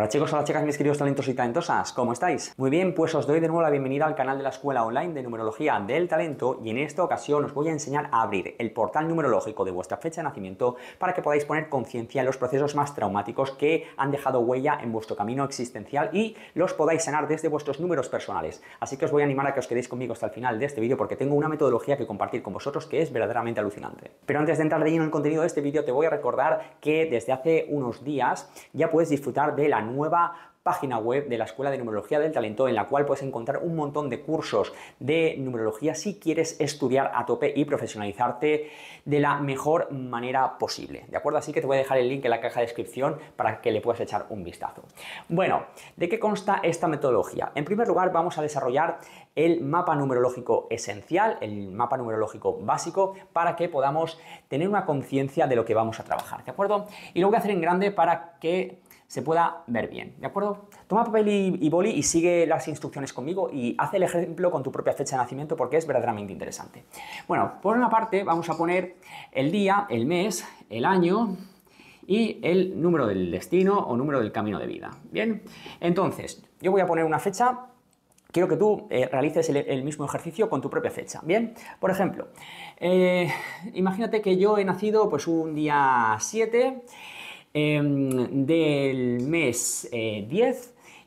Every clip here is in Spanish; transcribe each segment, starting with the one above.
Hola chicos, hola chicas, mis queridos talentos y talentosas, ¿cómo estáis? Muy bien, pues os doy de nuevo la bienvenida al canal de la Escuela Online de Numerología del Talento y en esta ocasión os voy a enseñar a abrir el portal numerológico de vuestra fecha de nacimiento para que podáis poner conciencia en los procesos más traumáticos que han dejado huella en vuestro camino existencial y los podáis sanar desde vuestros números personales. Así que os voy a animar a que os quedéis conmigo hasta el final de este vídeo porque tengo una metodología que compartir con vosotros que es verdaderamente alucinante. Pero antes de entrar de lleno en el contenido de este vídeo te voy a recordar que desde hace unos días ya puedes disfrutar de la nueva página web de la Escuela de Numerología del Talento en la cual puedes encontrar un montón de cursos de numerología si quieres estudiar a tope y profesionalizarte de la mejor manera posible. ¿De acuerdo? Así que te voy a dejar el link en la caja de descripción para que le puedas echar un vistazo. Bueno, ¿de qué consta esta metodología? En primer lugar vamos a desarrollar el mapa numerológico esencial, el mapa numerológico básico, para que podamos tener una conciencia de lo que vamos a trabajar. ¿De acuerdo? Y lo voy a hacer en grande para que se pueda ver bien, ¿de acuerdo? Toma papel y, boli y sigue las instrucciones conmigo y haz el ejemplo con tu propia fecha de nacimiento porque es verdaderamente interesante. Bueno, por una parte vamos a poner el día, el mes, el año, y el número del destino o número del camino de vida. Bien, entonces yo voy a poner una fecha. Quiero que tú eh, realices el, mismo ejercicio con tu propia fecha. Bien, por ejemplo, eh, imagínate que yo he nacido pues un día 7 Em, del mes 10 eh,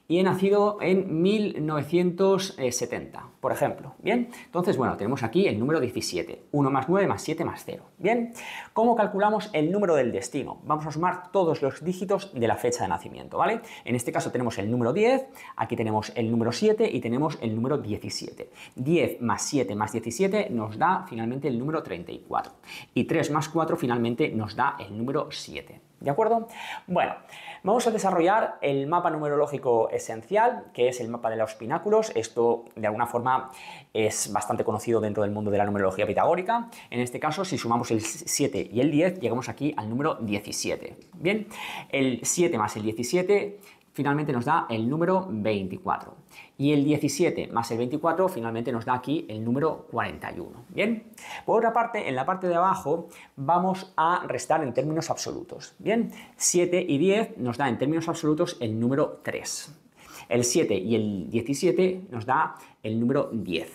y he nacido en 1970, por ejemplo. Bien, entonces, bueno, tenemos aquí el número 17, 1 más 9 más 7 más 0. Bien, ¿cómo calculamos el número del destino? Vamos a sumar todos los dígitos de la fecha de nacimiento, ¿vale? En este caso tenemos el número 10, aquí tenemos el número 7 y tenemos el número 17. 10 más 7 más 17 nos da finalmente el número 34 y 3 más 4 finalmente nos da el número 7. ¿De acuerdo? Bueno, vamos a desarrollar el mapa numerológico esencial, que es el mapa de los pináculos. Esto, de alguna forma, es bastante conocido dentro del mundo de la numerología pitagórica. En este caso, si sumamos el 7 y el 10, llegamos aquí al número 17. Bien, el 7 más el 17 finalmente nos da el número 24 y el 17 más el 24 finalmente nos da aquí el número 41. Bien, por otra parte, en la parte de abajo vamos a restar en términos absolutos. Bien, 7 y 10 nos da en términos absolutos el número 3. El 7 y el 17 nos da el número 10.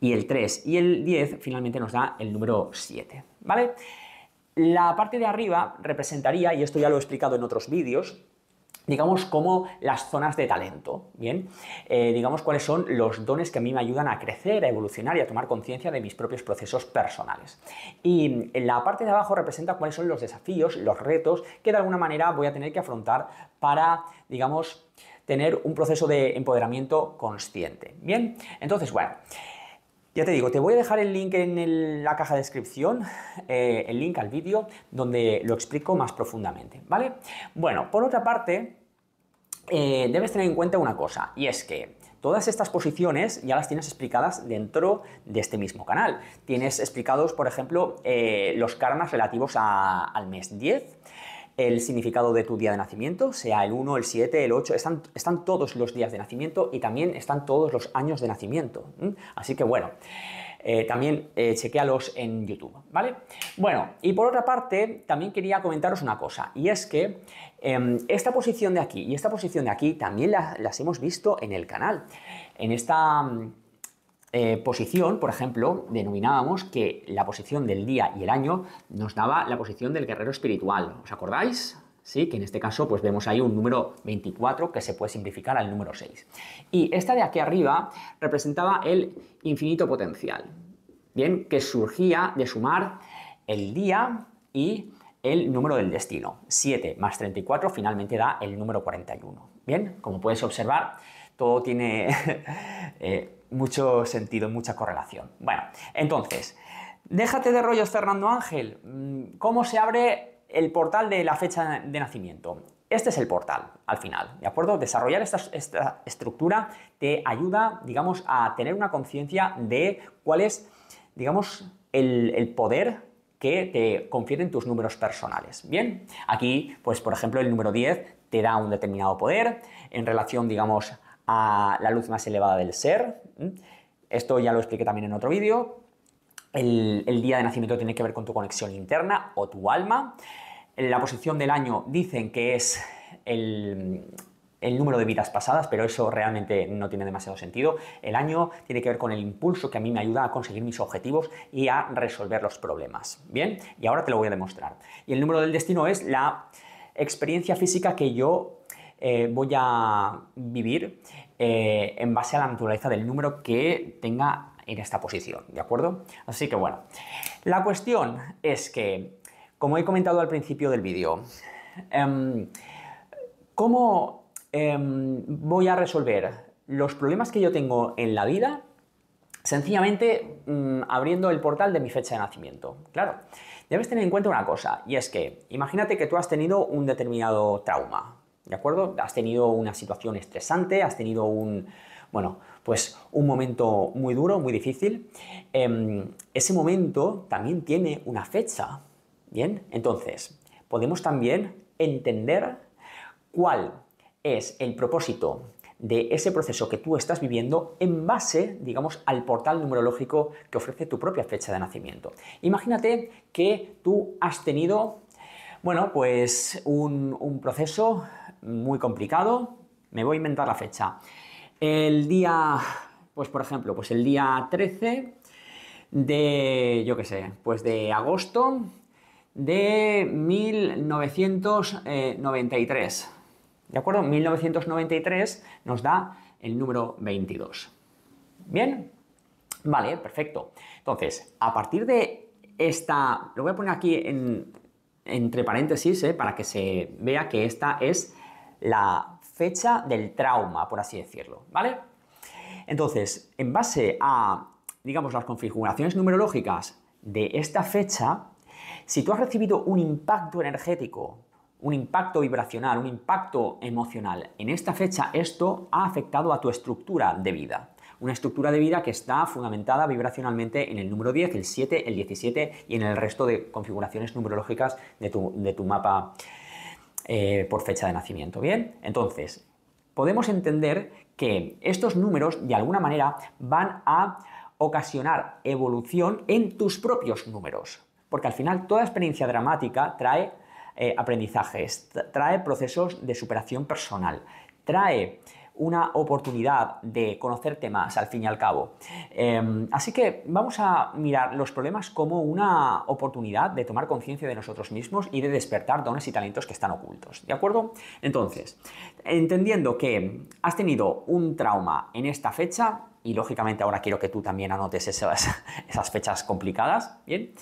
Y el 3 y el 10 finalmente nos da el número 7. ¿Vale? La parte de arriba representaría, y esto ya lo he explicado en otros vídeos, digamos, como las zonas de talento, ¿bien? Eh, digamos, cuáles son los dones que a mí me ayudan a crecer, a evolucionar y a tomar conciencia de mis propios procesos personales. Y la parte de abajo representa cuáles son los desafíos, los retos que de alguna manera voy a tener que afrontar para, digamos, tener un proceso de empoderamiento consciente, ¿bien? Entonces, bueno... Ya te digo, te voy a dejar el link en la caja de descripción, eh, el link al vídeo donde lo explico más profundamente, ¿vale? Bueno, por otra parte, eh, debes tener en cuenta una cosa, y es que todas estas posiciones ya las tienes explicadas dentro de este mismo canal. Tienes explicados, por ejemplo, eh, los karmas relativos al mes 10, el significado de tu día de nacimiento, sea el 1, el 7, el 8, están, están todos los días de nacimiento y también están todos los años de nacimiento. Así que bueno, eh, también eh, chequealos en YouTube, ¿vale? Bueno, y por otra parte, también quería comentaros una cosa, y es que em, esta posición de aquí y esta posición de aquí también las hemos visto en el canal. En esta eh, posición, por ejemplo, denominábamos que la posición del día y el año nos daba la posición del guerrero espiritual. ¿Os acordáis? ¿Sí? que en este caso pues vemos ahí un número 24 que se puede simplificar al número 6. Y esta de aquí arriba representaba el infinito potencial, bien, que surgía de sumar el día y el número del destino. 7 más 34 finalmente da el número 41. Bien, como puedes observar, todo tiene eh, mucho sentido, mucha correlación. Bueno, entonces, déjate de rollos, Fernando Ángel. Mm, ¿Cómo se abre el portal de la fecha de nacimiento? Este es el portal, al final, ¿de acuerdo? Desarrollar esta, estructura te ayuda, digamos, a tener una conciencia de cuál es, digamos, el, poder que te confieren tus números personales. Bien, aquí, pues por ejemplo, el número 10 te da un determinado poder en relación, digamos, a la luz más elevada del ser, esto ya lo expliqué también en otro vídeo. El, día de nacimiento tiene que ver con tu conexión interna o tu alma. La posición del año dicen que es el, número de vidas pasadas, pero eso realmente no tiene demasiado sentido. El año tiene que ver con el impulso que a mí me ayuda a conseguir mis objetivos y a resolver los problemas. Bien, y ahora te lo voy a demostrar. Y el número del destino es la experiencia física que yo eh, voy a vivir eh, en base a la naturaleza del número que tenga en esta posición, ¿de acuerdo? Así que bueno, la cuestión es que, como he comentado al principio del vídeo, em, ¿cómo em, voy a resolver los problemas que yo tengo en la vida? Sencillamente mm, abriendo el portal de mi fecha de nacimiento. Claro, debes tener en cuenta una cosa, y es que imagínate que tú has tenido un determinado trauma, ¿de acuerdo? Has tenido una situación estresante, has tenido un, bueno, pues un momento muy duro, muy difícil. Em, ese momento también tiene una fecha, ¿bien? Entonces, podemos también entender cuál es el propósito de ese proceso que tú estás viviendo en base, digamos, al portal numerológico que ofrece tu propia fecha de nacimiento. Imagínate que tú has tenido, bueno, pues un proceso muy complicado, me voy a inventar la fecha. El día, pues por ejemplo, pues el día 13 de, yo qué sé, pues de agosto de 1993. ¿De acuerdo? 1993 nos da el número 22. ¿Bien? Vale, perfecto. Entonces, a partir de esta, lo voy a poner aquí entre paréntesis ¿eh? para que se vea que esta es la fecha del trauma, por así decirlo, ¿vale? Entonces, en base a, digamos, las configuraciones numerológicas de esta fecha, si tú has recibido un impacto energético, un impacto vibracional, un impacto emocional en esta fecha, esto ha afectado a tu estructura de vida. Una estructura de vida que está fundamentada vibracionalmente en el número 10, el 7, el 17 y en el resto de configuraciones numerológicas de tu, de tu mapa eh, por fecha de nacimiento. Bien, entonces podemos entender que estos números de alguna manera van a ocasionar evolución en tus propios números, porque al final toda experiencia dramática trae eh, aprendizajes, trae procesos de superación personal, trae una oportunidad de conocerte más, al fin y al cabo. Em, así que vamos a mirar los problemas como una oportunidad de tomar conciencia de nosotros mismos y de despertar dones y talentos que están ocultos. ¿De acuerdo? Entonces, entendiendo que has tenido un trauma en esta fecha, y lógicamente ahora quiero que tú también anotes esas, esas fechas complicadas, ¿bien?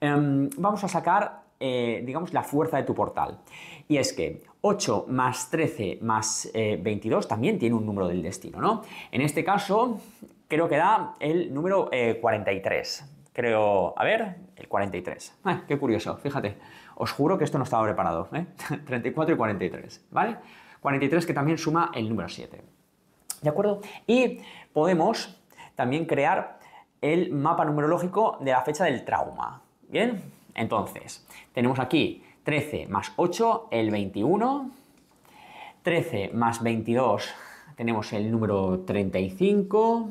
Em, vamos a sacar eh, digamos, la fuerza de tu portal. Y es que 8 más 13 más 22 eh, también tiene un número del destino, ¿no? En este caso, creo que da el número 43. Eh, creo, a ver, el 43. Ah, qué curioso, fíjate. Os juro que esto no estaba preparado, 34 ¿eh? y 43, ¿vale? 43 que también suma el número 7. ¿De acuerdo? Y podemos también crear el mapa numerológico de la fecha del trauma. ¿Bien? Entonces, tenemos aquí 13 más 8, el 21. 13 más 22, tenemos el número 35.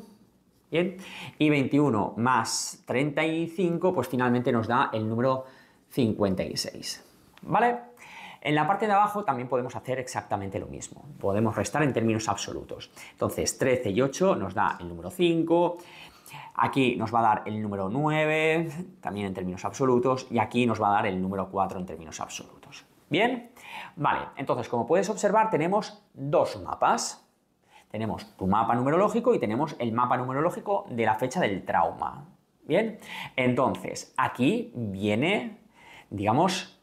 Bien. Y 21 más 35, pues finalmente nos da el número 56. ¿Vale? En la parte de abajo también podemos hacer exactamente lo mismo. Podemos restar en términos absolutos. Entonces, 13 y 8 nos da el número 5, Aquí nos va a dar el número 9, también en términos absolutos, y aquí nos va a dar el número 4 en términos absolutos. ¿Bien? Vale, entonces como puedes observar tenemos dos mapas. Tenemos tu mapa numerológico y tenemos el mapa numerológico de la fecha del trauma. ¿Bien? Entonces, aquí viene, digamos,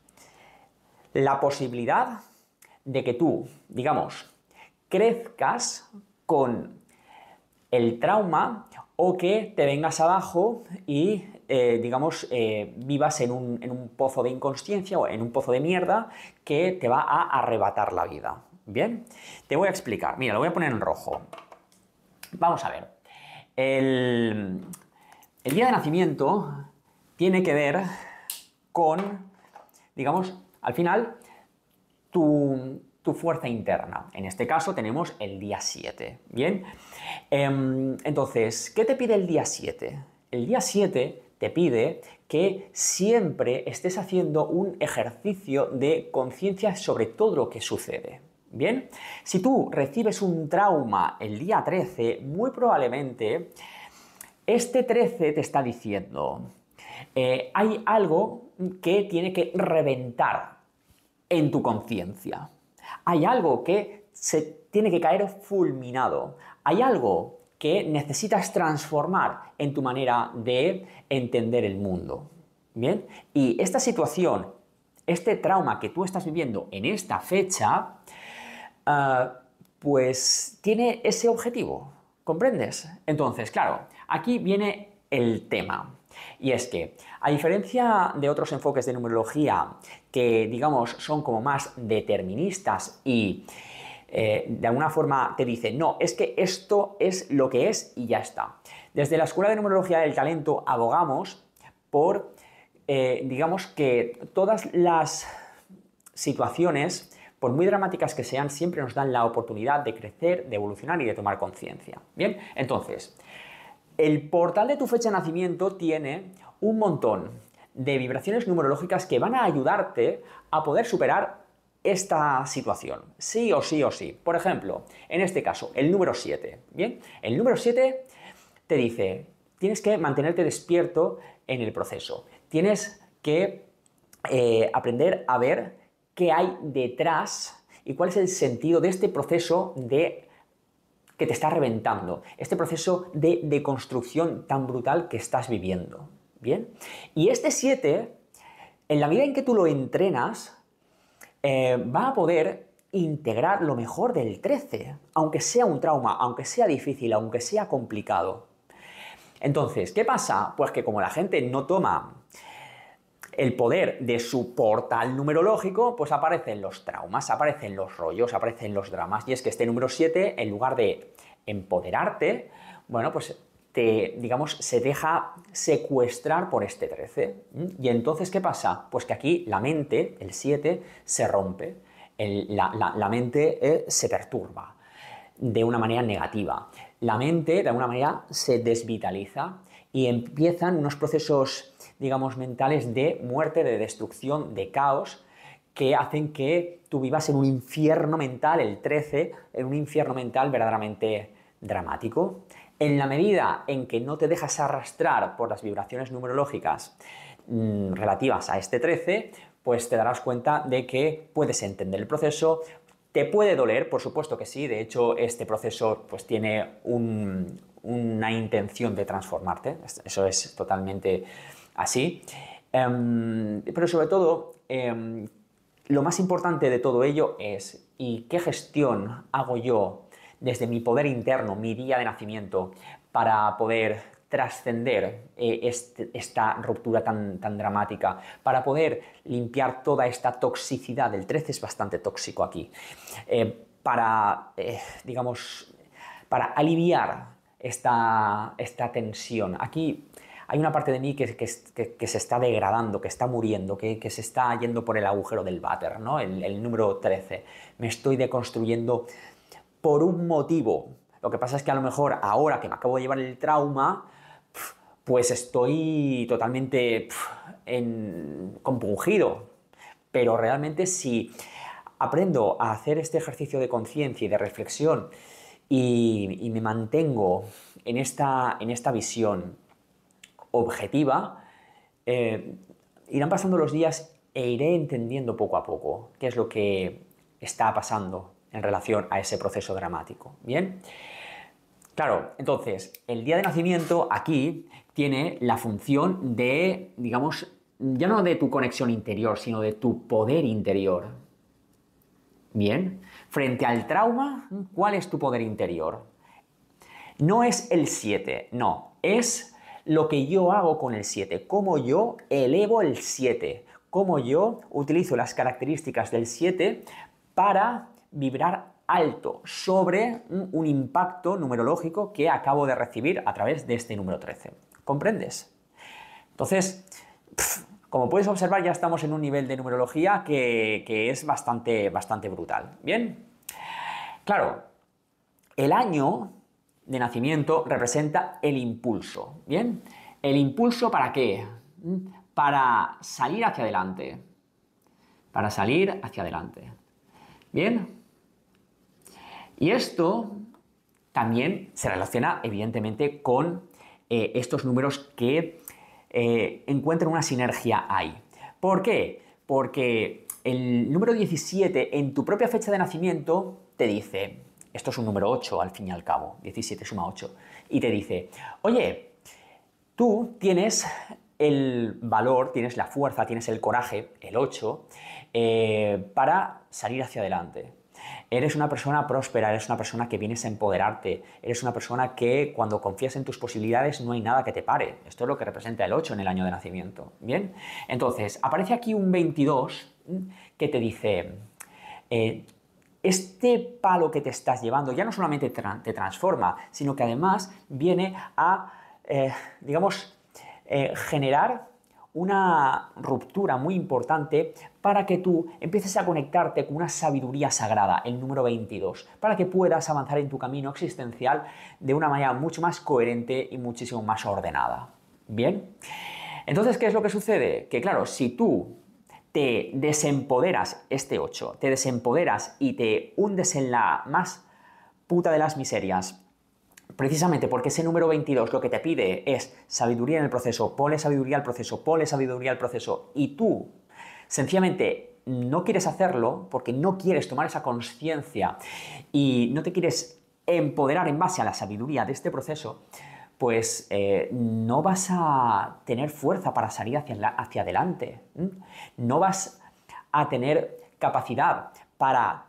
la posibilidad de que tú, digamos, crezcas con el trauma o que te vengas abajo y, eh, digamos, eh, vivas en un, pozo de inconsciencia o en un pozo de mierda que te va a arrebatar la vida. Bien, te voy a explicar. Mira, lo voy a poner en rojo. Vamos a ver. El, el día de nacimiento tiene que ver con, digamos, al final, tu, tu fuerza interna. En este caso tenemos el día 7. Bien, em, entonces, ¿qué te pide el día 7? El día 7 te pide que siempre estés haciendo un ejercicio de conciencia sobre todo lo que sucede. Bien, si tú recibes un trauma el día 13, muy probablemente este 13 te está diciendo, eh, hay algo que tiene que reventar en tu conciencia. Hay algo que se tiene que caer fulminado. Hay algo que necesitas transformar en tu manera de entender el mundo. ¿Bien? Y esta situación, este trauma que tú estás viviendo en esta fecha, ah, pues tiene ese objetivo. ¿Comprendes? Entonces, claro, aquí viene el tema. Y es que, a diferencia de otros enfoques de numerología que, digamos, son como más deterministas y eh, de alguna forma te dicen, no, es que esto es lo que es y ya está. Desde la Escuela de Numerología del Talento abogamos por, eh, digamos, que todas las situaciones, por muy dramáticas que sean, siempre nos dan la oportunidad de crecer, de evolucionar y de tomar conciencia. Bien, entonces, el portal de tu fecha de nacimiento tiene un montón de vibraciones numerológicas que van a ayudarte a poder superar esta situación. Sí o sí o sí. Por ejemplo, en este caso, el número 7. Bien, el número 7 te dice, tienes que mantenerte despierto en el proceso. Tienes que eh, aprender a ver qué hay detrás y cuál es el sentido de este proceso de que te está reventando, este proceso de deconstrucción tan brutal que estás viviendo. ¿Bien? Y este 7, en la medida en que tú lo entrenas, eh, va a poder integrar lo mejor del 13, aunque sea un trauma, aunque sea difícil, aunque sea complicado. Entonces, ¿qué pasa? Pues que como la gente no toma el poder de su portal numerológico, pues aparecen los traumas, aparecen los rollos, aparecen los dramas. Y es que este número 7, en lugar de empoderarte, bueno, pues te, digamos, se deja secuestrar por este 13. ¿Mm? ¿Y entonces qué pasa? Pues que aquí la mente, el 7, se rompe, la, mente eh, se perturba de una manera negativa. La mente, de alguna manera, se desvitaliza y empiezan unos procesos digamos, mentales de muerte, de destrucción, de caos, que hacen que tú vivas en un infierno mental, el 13, en un infierno mental verdaderamente dramático. En la medida en que no te dejas arrastrar por las vibraciones numerológicas mm, relativas a este 13, pues te darás cuenta de que puedes entender el proceso, ¿Te puede doler? Por supuesto que sí. De hecho, este proceso pues, tiene una intención de transformarte. Eso es totalmente así. Em, pero sobre todo, em, lo más importante de todo ello es, ¿y qué gestión hago yo desde mi poder interno, mi día de nacimiento, para poder trascender eh, este, esta ruptura tan, dramática, para poder limpiar toda esta toxicidad. El 13 es bastante tóxico aquí. Eh, para, eh, digamos, para aliviar esta, esta tensión. Aquí hay una parte de mí que, se está degradando, que está muriendo, que, se está yendo por el agujero del váter, ¿no? El, número 13. Me estoy deconstruyendo por un motivo. Lo que pasa es que a lo mejor ahora que me acabo de llevar el trauma, pues estoy totalmente en, compungido. Pero realmente si aprendo a hacer este ejercicio de conciencia y de reflexión y, me mantengo en esta, en esta visión objetiva, eh, irán pasando los días e iré entendiendo poco a poco qué es lo que está pasando en relación a ese proceso dramático. Bien. Claro, entonces, el día de nacimiento aquí tiene la función de, digamos, ya no de tu conexión interior, sino de tu poder interior. Bien, frente al trauma, ¿cuál es tu poder interior? No es el 7, no, es lo que yo hago con el 7, cómo yo elevo el 7, cómo yo utilizo las características del 7 para vibrar alto sobre un impacto numerológico que acabo de recibir a través de este número 13. ¿Comprendes? Entonces, como puedes observar, ya estamos en un nivel de numerología que, que es bastante, bastante brutal. Bien. Claro, el año de nacimiento representa el impulso. ¿Bien? ¿El impulso para qué? Para salir hacia adelante. Para salir hacia adelante. ¿Bien? Y esto también se relaciona evidentemente con eh, estos números que eh, encuentran una sinergia ahí. ¿Por qué? Porque el número 17 en tu propia fecha de nacimiento te dice, esto es un número 8 al fin y al cabo, 17 suma 8. Y te dice, oye, tú tienes el valor, tienes la fuerza, tienes el coraje, el 8, eh, para salir hacia adelante. Eres una persona próspera, eres una persona que vienes a empoderarte, eres una persona que cuando confías en tus posibilidades no hay nada que te pare. Esto es lo que representa el 8 en el año de nacimiento. Bien, entonces aparece aquí un 22 que te dice, eh, este palo que te estás llevando ya no solamente te transforma, sino que además viene a, eh, digamos, eh, generar una ruptura muy importante para que tú empieces a conectarte con una sabiduría sagrada, el número 22, para que puedas avanzar en tu camino existencial de una manera mucho más coherente y muchísimo más ordenada. ¿Bien? Entonces, ¿qué es lo que sucede? Que claro, si tú te desempoderas, este 8, te desempoderas y te hundes en la más puta de las miserias. Precisamente porque ese número 22 lo que te pide es sabiduría en el proceso, ponle sabiduría al proceso, ponle sabiduría al proceso. Y tú, sencillamente, no quieres hacerlo porque no quieres tomar esa conciencia y no te quieres empoderar en base a la sabiduría de este proceso, pues eh, no vas a tener fuerza para salir hacia, hacia adelante, no vas a tener capacidad para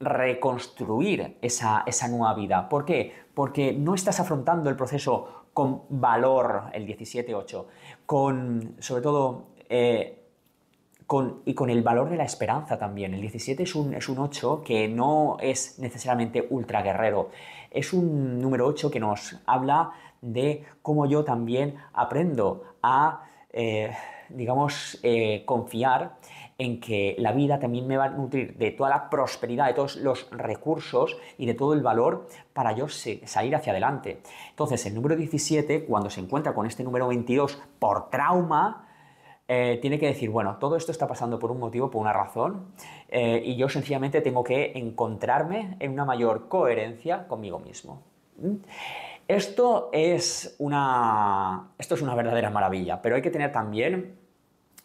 reconstruir esa, nueva vida. ¿Por qué? Porque no estás afrontando el proceso con valor, el 17-8, con, sobre todo, eh, con, y con el valor de la esperanza también. El 17 es un, es un 8 que no es necesariamente ultra guerrero, es un número 8 que nos habla de cómo yo también aprendo a, eh, digamos, eh, confiar en que la vida también me va a nutrir de toda la prosperidad, de todos los recursos y de todo el valor para yo salir hacia adelante. Entonces, el número 17, cuando se encuentra con este número 22 por trauma, eh, tiene que decir, bueno, todo esto está pasando por un motivo, por una razón, y yo sencillamente tengo que encontrarme en una mayor coherencia conmigo mismo. ¿Mm? Esto es una, esto es una verdadera maravilla, pero hay que tener también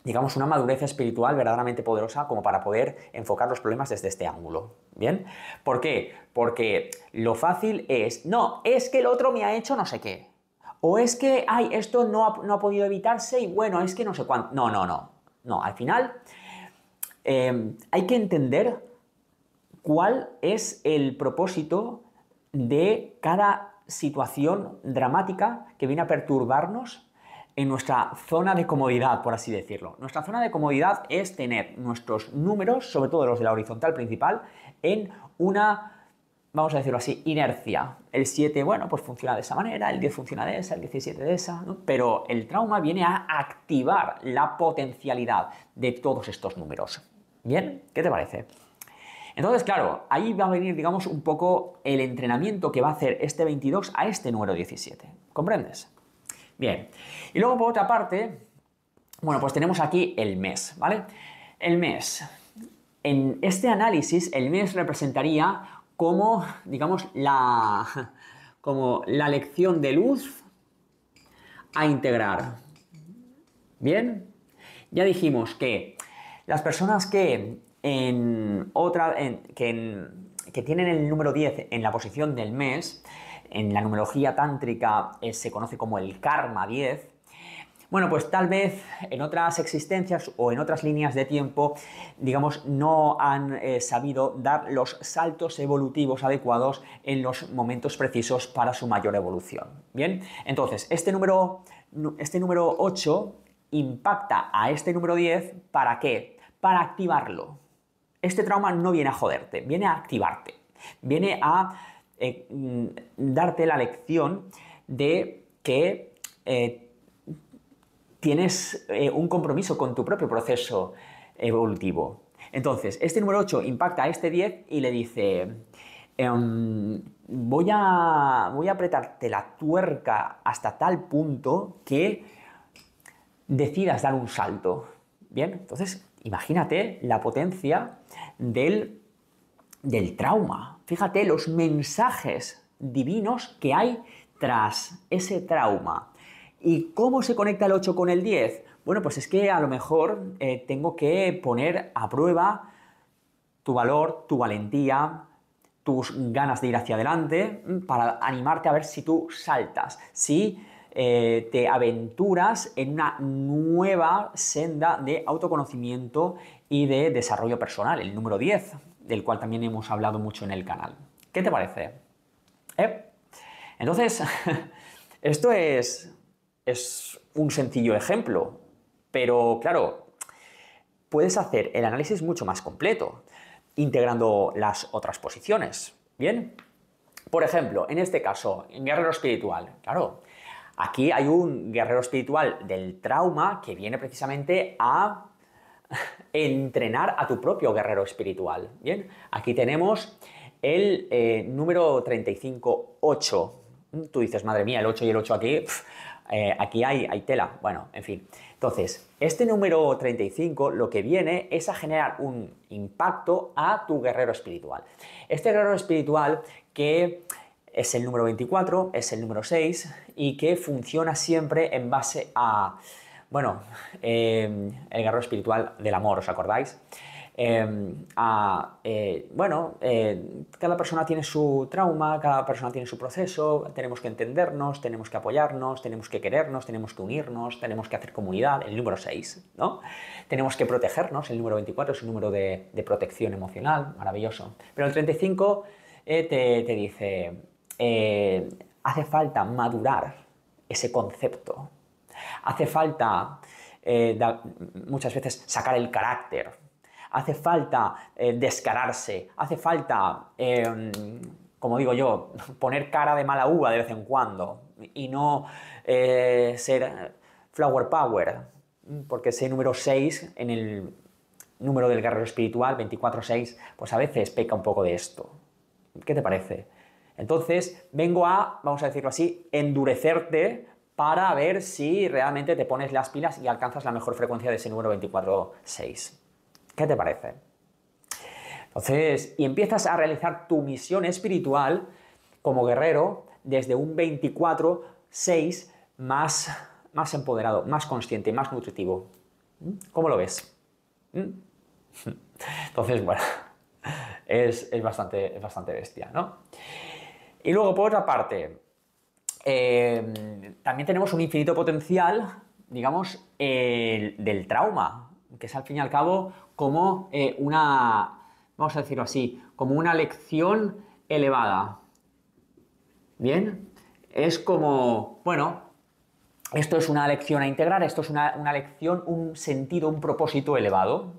digamos, una madurez espiritual verdaderamente poderosa como para poder enfocar los problemas desde este ángulo. ¿Bien? ¿Por qué? Porque lo fácil es, no, es que el otro me ha hecho no sé qué. O es que, ay, esto no ha, podido evitarse y bueno, es que no sé cuánto. No, no, no. No, al final em, hay que entender cuál es el propósito de cada situación dramática que viene a perturbarnos en nuestra zona de comodidad, por así decirlo. Nuestra zona de comodidad es tener nuestros números, sobre todo los de la horizontal principal, en una, vamos a decirlo así, inercia. El 7, bueno, pues funciona de esa manera, el 10 funciona de esa, el 17 de esa, pero el trauma viene a activar la potencialidad de todos estos números. ¿Bien? ¿Qué te parece? Entonces, claro, ahí va a venir, digamos, un poco el entrenamiento que va a hacer este 22 a este número 17. ¿Comprendes? Bien. Y luego, por otra parte, bueno, pues tenemos aquí el mes, ¿vale? El mes. En este análisis, el mes representaría como, digamos, la, como la lección de luz a integrar. ¿Bien? Ya dijimos que las personas que en otra, que, tienen el número 10 en la posición del mes, en la numerología tántrica eh, se conoce como el karma 10, bueno, pues tal vez en otras existencias o en otras líneas de tiempo, digamos, no han eh, sabido dar los saltos evolutivos adecuados en los momentos precisos para su mayor evolución. Bien, entonces, este número, este número 8 impacta a este número 10, ¿para qué? Para activarlo este trauma no viene a joderte, viene a activarte, viene a eh, mm, darte la lección de que eh, tienes eh, un compromiso con tu propio proceso evolutivo. Entonces, este número 8 impacta a este 10 y le dice, em, voy, voy a apretarte la tuerca hasta tal punto que decidas dar un salto. Bien, entonces Imagínate la potencia del, trauma. Fíjate los mensajes divinos que hay tras ese trauma. ¿Y cómo se conecta el 8 con el 10? Bueno, pues es que a lo mejor eh, tengo que poner a prueba tu valor, tu valentía, tus ganas de ir hacia adelante mm, para animarte a ver si tú saltas, sí. Eh, te aventuras en una nueva senda de autoconocimiento y de desarrollo personal, el número 10, del cual también hemos hablado mucho en el canal. ¿Qué te parece? ¿Eh? Entonces, esto es, un sencillo ejemplo, pero claro, puedes hacer el análisis mucho más completo, integrando las otras posiciones. ¿Bien? Por ejemplo, en este caso, en guerrero espiritual, claro, Aquí hay un guerrero espiritual del trauma que viene precisamente a entrenar a tu propio guerrero espiritual. Bien, aquí tenemos el eh, número 35, 8. Mm, tú dices, madre mía, el 8 y el 8 aquí, eh, aquí hay, hay tela. Bueno, en fin. Entonces, este número 35 lo que viene es a generar un impacto a tu guerrero espiritual. Este guerrero espiritual que es el número 24, es el número 6 y que funciona siempre en base a, bueno, em, el garro espiritual del amor, ¿os acordáis? Em, eh, bueno, eh, cada persona tiene su trauma, cada persona tiene su proceso, tenemos que entendernos, tenemos que apoyarnos, tenemos que querernos, tenemos que unirnos, tenemos que hacer comunidad, el número 6, ¿no? Tenemos que protegernos, el número 24 es un número de, protección emocional, maravilloso. Pero el 35 eh, te, te dice, eh, hace falta madurar ese concepto. Hace falta eh, muchas veces sacar el carácter. Hace falta eh, descararse. Hace falta, em, como digo yo, poner cara de mala uva de vez en cuando y no ser flower power, porque ese número 6 en el número del guerrero espiritual, 24-6, pues a veces peca un poco de esto. ¿Qué te parece? Entonces, vengo a, vamos a decirlo así, endurecerte para ver si realmente te pones las pilas y alcanzas la mejor frecuencia de ese número 24-6. ¿Qué te parece? Entonces, y empiezas a realizar tu misión espiritual como guerrero desde un 24 más, más empoderado, más consciente, más nutritivo. ¿Mm? ¿Cómo lo ves? ¿Mm? Entonces, bueno, es, bastante, es bastante bestia, ¿no? Y luego, por otra parte, em, también tenemos un infinito potencial, digamos, del trauma, que es al fin y al cabo como eh, una, vamos a decirlo así, como una lección elevada. ¿Bien? Es como, bueno, esto es una lección a integrar, esto es una, lección, un sentido, un propósito elevado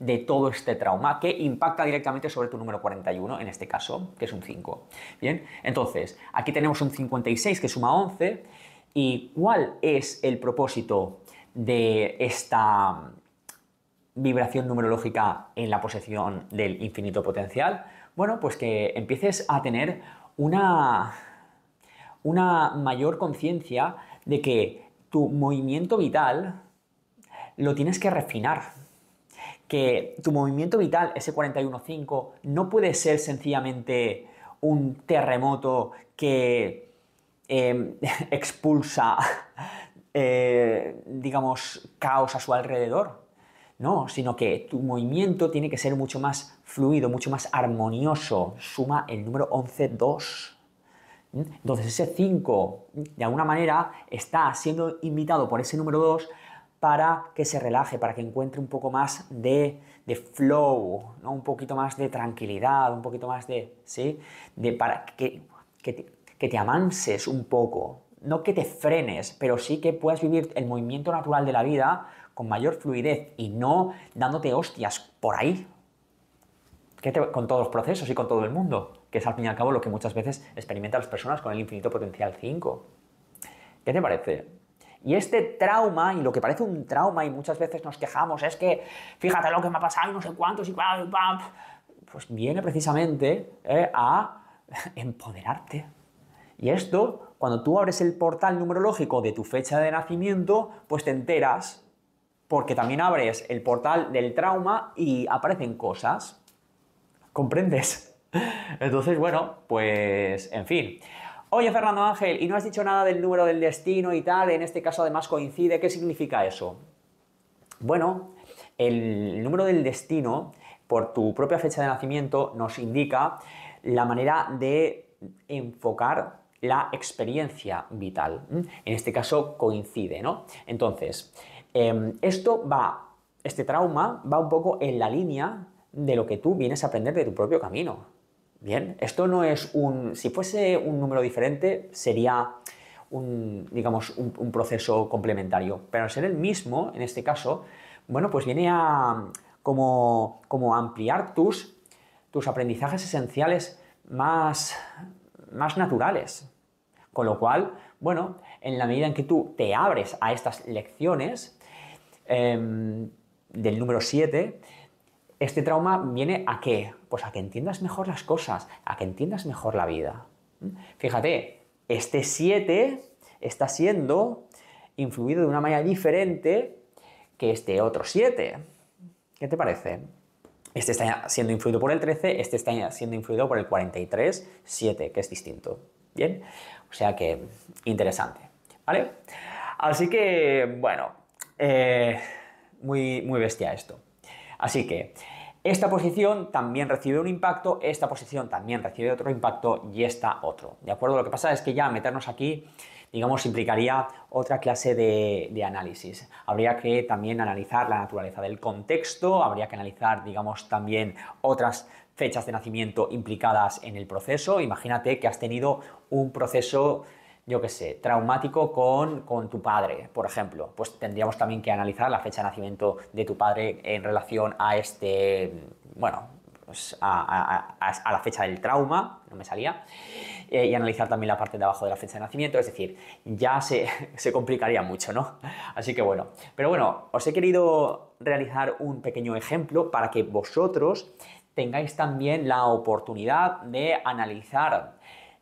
de todo este trauma que impacta directamente sobre tu número 41, en este caso, que es un 5. Bien, entonces, aquí tenemos un 56 que suma 11. ¿Y cuál es el propósito de esta vibración numerológica en la posesión del infinito potencial? Bueno, pues que empieces a tener una, una mayor conciencia de que tu movimiento vital lo tienes que refinar. Que tu movimiento vital, ese 41.5, no puede ser sencillamente un terremoto que em, expulsa, eh, digamos, caos a su alrededor. No, sino que tu movimiento tiene que ser mucho más fluido, mucho más armonioso. Suma el número 11.2. Entonces ese 5, de alguna manera, está siendo invitado por ese número 2 para que se relaje, para que encuentre un poco más de, flow, un poquito más de tranquilidad, un poquito más de, ¿sí? De para que, que, te, que un poco, no que te frenes, pero sí que puedas vivir el movimiento natural de la vida con mayor fluidez y no dándote hostias por ahí, con todos los procesos y con todo el mundo, que es al fin y al cabo lo que muchas veces experimentan las personas con el infinito potencial 5. ¿Qué te parece? Y este trauma, y lo que parece un trauma, y muchas veces nos quejamos, es que fíjate lo que me ha pasado y no sé cuántos y bam, pues viene precisamente eh, a empoderarte. Y esto, cuando tú abres el portal numerológico de tu fecha de nacimiento, pues te enteras, porque también abres el portal del trauma y aparecen cosas. ¿Comprendes? Entonces, bueno, pues, en fin. Oye, Fernando Ángel, y no has dicho nada del número del destino y tal, en este caso además coincide, ¿qué significa eso? Bueno, el número del destino, por tu propia fecha de nacimiento, nos indica la manera de enfocar la experiencia vital. Mm, en este caso coincide, ¿no? Entonces, em, esto va, este trauma va un poco en la línea de lo que tú vienes a aprender de tu propio camino. Bien, esto no es un, si fuese un número diferente, sería un, digamos, un, proceso complementario. Pero al ser el mismo, en este caso, bueno, pues viene a como, ampliar tus, tus aprendizajes esenciales más, más naturales. Con lo cual, bueno, en la medida en que tú te abres a estas lecciones em, del número 7, este trauma viene a qué? Pues a que entiendas mejor las cosas, a que entiendas mejor la vida. Fíjate, este 7 está siendo influido de una manera diferente que este otro 7. ¿Qué te parece? Este está siendo influido por el 13, este está siendo influido por el 43, 7, que es distinto. Bien, o sea que interesante. ¿Vale? Así que, bueno, eh, muy, muy bestia esto. Así que esta posición también recibe un impacto, esta posición también recibe otro impacto y esta otro. ¿De acuerdo? Lo que pasa es que ya meternos aquí, digamos, implicaría otra clase de, análisis. Habría que también analizar la naturaleza del contexto, habría que analizar, digamos, también otras fechas de nacimiento implicadas en el proceso. Imagínate que has tenido un proceso yo qué sé, traumático con, tu padre, por ejemplo, pues tendríamos también que analizar la fecha de nacimiento de tu padre en relación a este, bueno, pues a, la fecha del trauma, no me salía, eh, y analizar también la parte de abajo de la fecha de nacimiento, es decir, ya se, se complicaría mucho, ¿no? Así que bueno, pero bueno, os he querido realizar un pequeño ejemplo para que vosotros tengáis también la oportunidad de analizar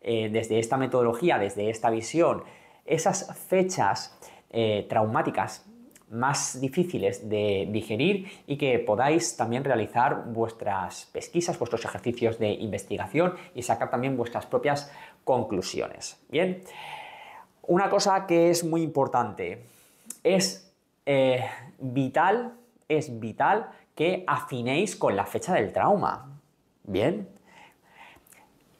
eh, desde esta metodología, desde esta visión, esas fechas eh, traumáticas más difíciles de digerir y que podáis también realizar vuestras pesquisas, vuestros ejercicios de investigación y sacar también vuestras propias conclusiones. Bien, una cosa que es muy importante, es eh, vital, es vital que afinéis con la fecha del trauma. Bien,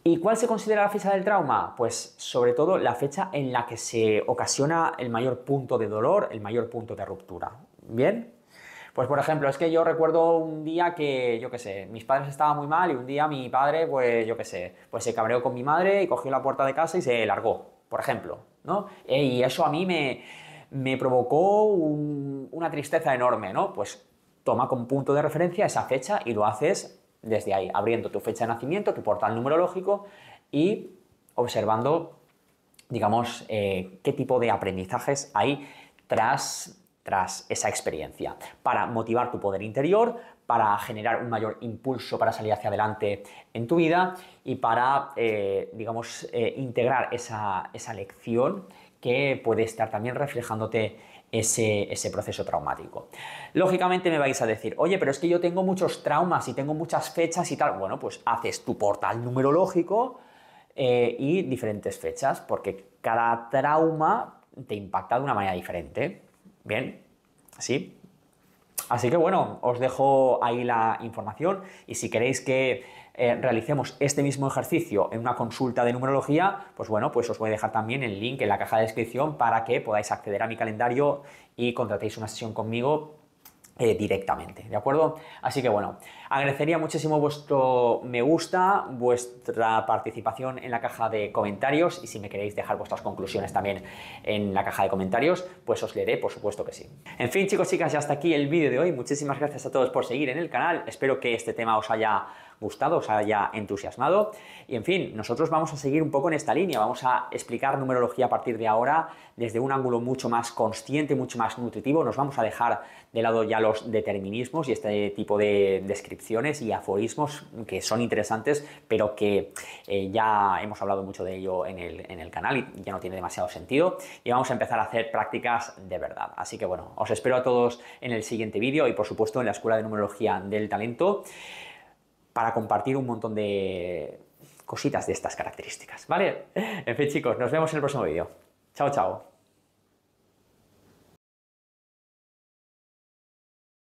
¿Y cuál se considera la fecha del trauma? Pues sobre todo la fecha en la que se ocasiona el mayor punto de dolor, el mayor punto de ruptura. ¿Bien? Pues por ejemplo, es que yo recuerdo un día que, yo qué sé, mis padres estaban muy mal y un día mi padre, pues yo qué sé, pues se cabreó con mi madre y cogió la puerta de casa y se largó, por ejemplo, ¿no? Eh, y eso a mí me, me provocó una tristeza enorme, ¿no? Pues toma como punto de referencia esa fecha y lo haces desde ahí, abriendo tu fecha de nacimiento, tu portal numerológico y observando, digamos, eh, qué tipo de aprendizajes hay tras, esa experiencia, para motivar tu poder interior, para generar un mayor impulso para salir hacia adelante en tu vida y para, eh, digamos, eh, integrar esa, esa lección que puede estar también reflejándote ese, proceso traumático. Lógicamente me vais a decir, oye, pero es que yo tengo muchos traumas y tengo muchas fechas y tal. Bueno, pues haces tu portal numerológico eh, y diferentes fechas, porque cada trauma te impacta de una manera diferente. Bien, ¿sí? Así que bueno, os dejo ahí la información y si queréis que eh, realicemos este mismo ejercicio en una consulta de numerología, pues bueno, pues os voy a dejar también el link en la caja de descripción para que podáis acceder a mi calendario y contratéis una sesión conmigo eh, directamente, ¿de acuerdo? Así que bueno, agradecería muchísimo vuestro me gusta, vuestra participación en la caja de comentarios y si me queréis dejar vuestras conclusiones también en la caja de comentarios, pues os leeré, por supuesto que sí. En fin, chicos, chicas, ya hasta aquí el vídeo de hoy. Muchísimas gracias a todos por seguir en el canal. Espero que este tema os haya gustado, os haya entusiasmado. Y en fin, nosotros vamos a seguir un poco en esta línea, vamos a explicar numerología a partir de ahora desde un ángulo mucho más consciente, mucho más nutritivo, nos vamos a dejar de lado ya los determinismos y este tipo de descripciones y aforismos que son interesantes, pero que eh, ya hemos hablado mucho de ello en el, en el canal y ya no tiene demasiado sentido. Y vamos a empezar a hacer prácticas de verdad. Así que bueno, os espero a todos en el siguiente vídeo y por supuesto en la Escuela de Numerología del Talento para compartir un montón de cositas de estas características, ¿vale? En fin, chicos, nos vemos en el próximo vídeo. Chao, chao.